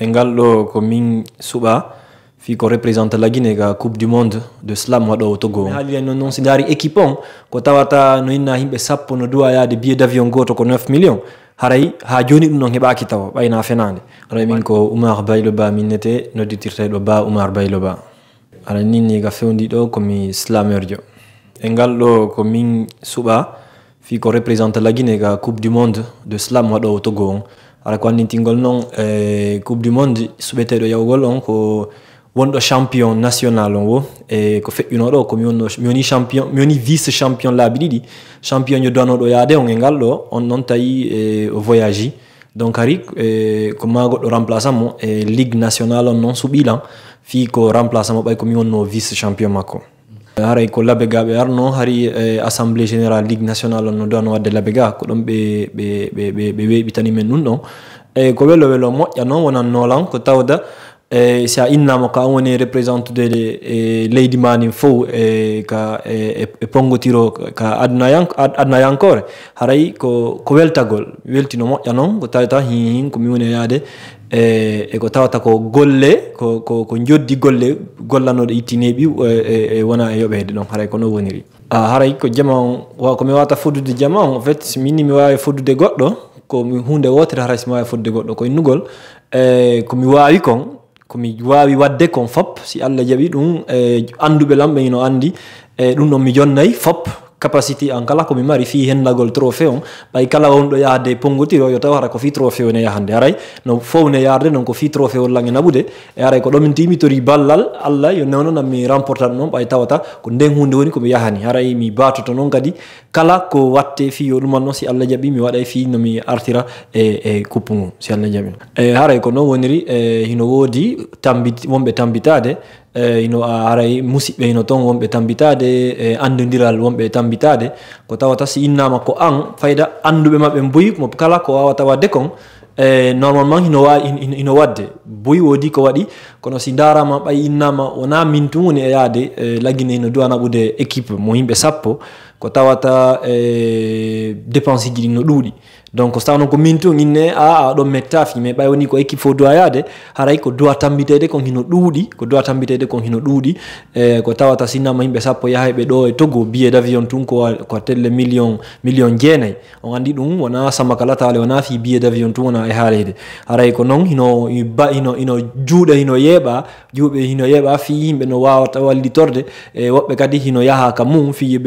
e ngal ɗo ko min suɓa fi ko représente la Guinée ga coupe du monde de slam waɗowo togo haaliya noon noon si daari équipe on ko tawata no inna yimɓe sappo no duwa yaade billet d' avion goto ko 9 millions. haray ha joni ɗum noon heɓaki taw ɓayna fenade aray min ko oumar baylo ba minnete nodditirteɗo ba oumar baylo ba aɗa ninni ga fewndi ɗo komi slamerjo e ngal ɗo ko min suɓa fi ko représente la Guinée ga coupe du monde de slam waɗowo togo on ala ko annitingol non e coupe du monde suɓeteɗo yawgol on ko wonɗo champion national on wo e ko feƴƴunoɗo ko mi wonno mi woni champion mi woni vice champion laabi ɗiɗi champion jo danoɗo yaade on e ngal on noon tawi e o donc ari e, ko ma goɗɗo remplaçant mo e ligue national on noon suɓilan fi ko remplaçant mo ɓay komi wonno vice champion makko haray ko labega ɓe arno hari eh, assemblé général ligue national on no do ano wadde labega ko ɗon ɓe ɓe weɓitani men ɗum ɗon eyi eh, ko welo welo moƴƴa noon wonan noolan ko tawda e eh, si a innama ko an woni représentude e leydi mani fof e ka e pongotiro ka adnayankore haray ko ko weltagol weltino moƴƴa noon ko tawi tan hin hin komi woni yaade E, e ko tawata ko golle ko joddi golle gollanoɗo itti neɓi e, e, e wona e yoɓede ɗon haray kono woniri haray ko jama on komi wawata foddude jama on en fait minni mi wawi foddude goɗɗo komi hunde wotere haray somi wawi foddude goɗɗo koye nugol e komi wawi kon komi wawi wadde kon fop si allah jaaɓi ɗum e anduɓe lamɓe ino andi e ɗum ɗon mi jonnayi fop capacité an kala komi mari fi hendagol trophée on ɓay kala wonɗo yahade pongotiro yo tawa ara ko fi trophée o ne yahande aray no fowne yarde non ko fi trophée ol lange naɓude e aray ko ɗomin timitori ballal allah yo newnonan mi remportat noon ɓay tawata ko nden hunde woni komi yahani aray mi batoto noon kadi kala ko watte fi yo ɗuman noon si allah jaɓi mi waɗay fi nomi artira e e kuppu ngu si allah jaɓi e aray ko noon woniri e hino woodi tambi wonɓe tambitade E, ino a aray musiɓɓe ino toon wonɓe tambitade e andodiral wonɓe tambitade ko tawata si innama ko an fayda anduɓe maɓɓe boyi mo kala ko wawata wadde kon e normalement ino wawi ino wadde boyi woodi ko waɗi kono si darama ɓay innama wona min tu woni e yaade e laggine ino duwanaɓude équipe mo yimɓe sappo ko tawata e eh, dépense ji ɗin no ɗuuɗi donc so tawno ko min inne a a metta mettafi mais ɓay woni ko équipe fo doyade haray ko dowa tambitede kon hino ɗuuɗi ko dowa tambitede kon hino ɗuuɗi e ko eh, tawata sinnama yimɓe sappo yahay ɓe ɗo e togo billet d' avion tun ko ko telle million million jeenayyi on andi ɗum wona samakalataale wona fi billet d' avion tun wona e haalede haray ko noon hino ba hino hino juuɗe hino yeeɓa juuɓe hino yeeɓa fi yimɓe no wawata wallitorde e eh, woɓɓe kadi hino yaha ka mum fi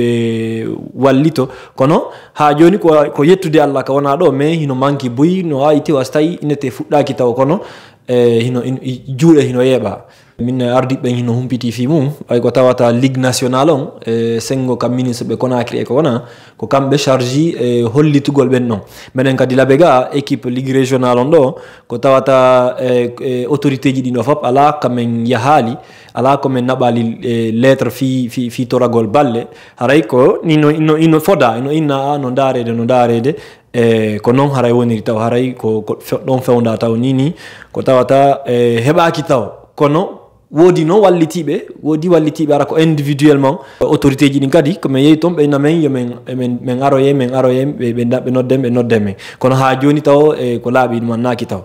wallito kono ha joni ko, ko yettude allah ka wona ɗo mais hino manki boyi no wawiti was tawi inete fuɗɗaki taw kono e eh, hino in, juuɗe hino yeeɓa min ardi ɓen hino humpiti fi mum ay ko tawata ligue national on e sengo kam municipé conacry e ko wona ko kamɓe chargi e hollitugol ɓen ɗon minen kadi laabe ga équipe ligue régional on ɗo ko tawata e autorité ji ɗino fop ala kamin yahali ala komin naɓali e lettre fi, fi, fi toragol balle haray ko ino, ino, ino foda ino inna a no darede no darede e ko noon haray woniri taw haray ko ɗon fewda taw nini ko tawata e heɓaki taw kono woodi noon wallitiiɓe woodi wallitiiɓe ara ko individuellement autorité ji ɗin kadi komin yehi toon ɓe namen yo men men aroye men aroye ɓe nodden ɓe nodden men kono haa jooni taw e ko laaɓi ɗuman naaki taw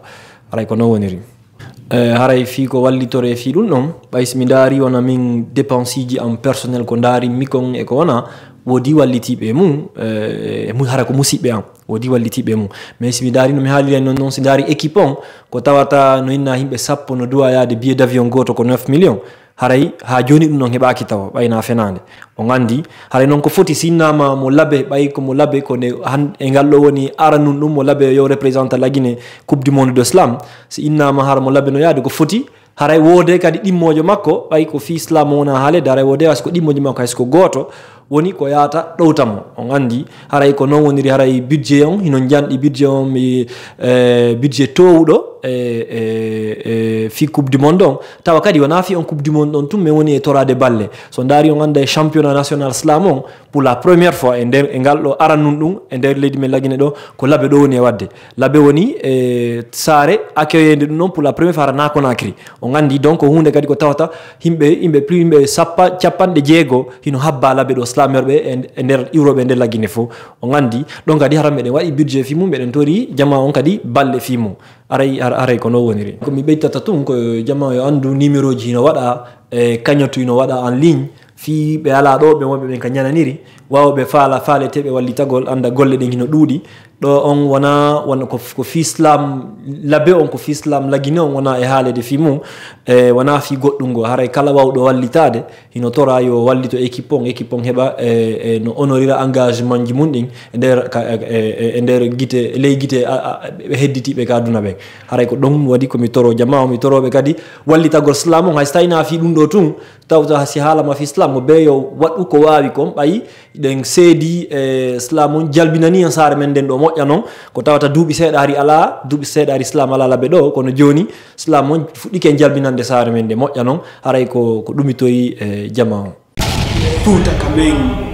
aray ko noon woniri e, haray fii ko wallitore fii ɗum ɗon ɓaysi mi ndaari wona min dépense ji en personnel ko ndaari mikon e ko wona woodi wallitiiɓe mum e, e, hara ko musiɓɓe am wodi wallitiɓe mum mais simi daari nomi haalir en nonnoon si daari équipe on ko tawata no inna yimɓe sappo no duwa yaade billet d' avion goto ko 9 million haray ha joni ɗum noon heɓaki tawa ɓayna fenade o gandi haray noon ko foti sinnama mo laabe ɓay komo laabe kone e galɗo woni ara nun ɗum mo laabe yo représente laguine coupe du monde de slam si innama hara mo laabe no yaade ko foti haray woode kadi ɗimmojo makko ɓay ko fi slam wona haalede haray woode wasi ko ɗimmojo makko haysko goto woni ko yahata ɗowtamo on anndi haray ko noon woniri haray budget on hino janɗi budget on mi budget towuɗo e e fi coupe du monde on tawa kadi wona fi on coupe du monde on tum mais woni e torade balle so daari on annda e championnat national slam on pour la première fois e nder e ngal ɗo aran nun ɗum e nder leydi men lagine ɗo ko labbe ɗo woni e wadde labbe woni e saare accueillede ɗum noon pour la première fois hara nakonakri on anndi donc hunde kadi ko tawata yimɓe yimɓe plus yimɓe sappa capanɗe jeego hino habba labbe ɗo islamiyor ɓe e, e nder iroɓe e nder lagguine fo o gandi ɗo kadi haran meɗen waɗi budget fi mum meɗen tori jama on kadi balle fi mum aray aray kono woniri komi ɓeytata tun ko jama yo andu numéro ji ino waɗa e kañatu ino waɗa en ligne fi ɓe ala ɗo ɓe wonɓe ɓen ka ñananiri wawaɓe faala faaleteɓe wallitagol anda golle ɗe hino ɗuuɗi ɗo on wona won ko fi islam labe on ko fi islam lagine on wona e haalede fi mum e wona fi goɗɗum ngo haray kala wawɗo wallitade hino tora yo wallito équipe on équipe on heeɓa e no honorira engagement ji mum ɗin e nder e nder guite ley guite hedditiɓe ka aduna ɓen haray ko ɗum waɗi komi toro jama o mi toroɓe kadi wallitagol slam on hay so tawi na fi ɗum ɗo tun tawta si haalama fi slam o ɓeeyo waɗɗu ko wawi kon ɓayi ɗen seedi e slam on jalbinani hen saare men nden ɗo moƴƴa noon ko tawata duuɓi seeɗa ari ala duuɓi seeɗa ari islam ala laɓe ɗo kono joni islam on fuɗɗike jalbinande saare men nde moƴƴa noon haray ko ko ɗumitoyi e jama o ka kamen